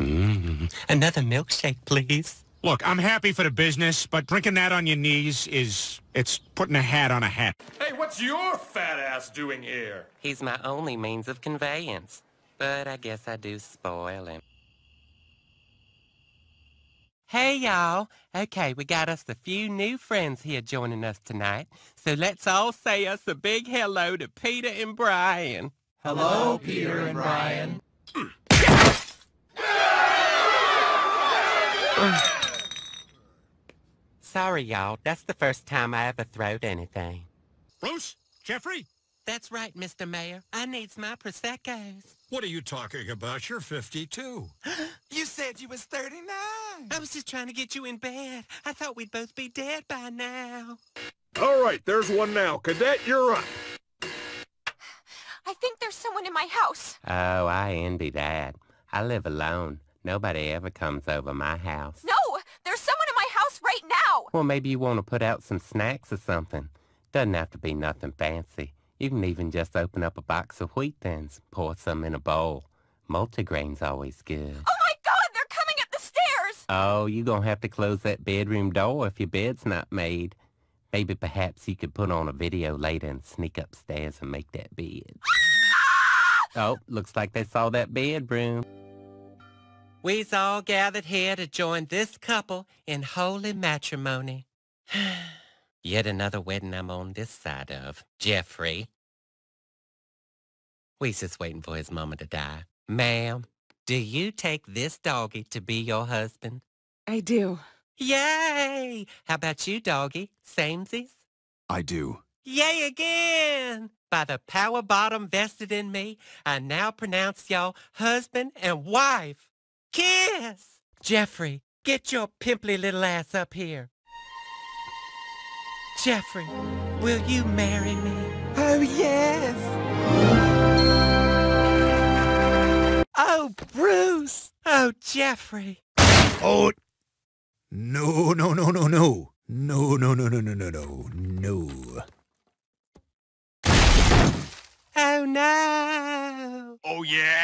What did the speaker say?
Mm. Another milkshake, please. Look, I'm happy for the business, but drinking that on your knees is... It's putting a hat on a hat. Hey, what's your fat ass doing here? He's my only means of conveyance. But I guess I do spoil him. Hey, y'all. Okay, we got us a few new friends here joining us tonight. So let's all say us a big hello to Peter and Brian. Hello, Peter and Brian. Sorry, y'all. That's the first time I ever throwed anything. Bruce? Jeffrey? That's right, Mr. Mayor. I needs my Prosecco's. What are you talking about? You're 52. you said you was 39. I was just trying to get you in bed. I thought we'd both be dead by now. All right, there's one now. Cadet, you're up. I think there's someone in my house. Oh, I envy that. I live alone. Nobody ever comes over my house. No! There's someone in my house right now! Well, maybe you want to put out some snacks or something. Doesn't have to be nothing fancy. You can even just open up a box of wheat thins, pour some in a bowl. Multigrain's always good. Oh my god, they're coming up the stairs! Oh, you gonna have to close that bedroom door if your bed's not made. Maybe perhaps you could put on a video later and sneak upstairs and make that bed. oh, looks like they saw that bedroom. We's all gathered here to join this couple in holy matrimony. Yet another wedding I'm on this side of, Jeffrey. We's just waiting for his mama to die. Ma'am, do you take this doggy to be your husband? I do. Yay! How about you, doggy? Samesies? I do. Yay again! By the power bottom vested in me, I now pronounce y'all husband and wife kiss! Jeffrey, get your pimply little ass up here. Jeffrey, will you marry me? Oh, yes! Oh, Bruce! Oh, Jeffrey! Oh, no, no, no, no, no. No, no, no, no, no, no, no, no. Oh, no! Oh, yeah!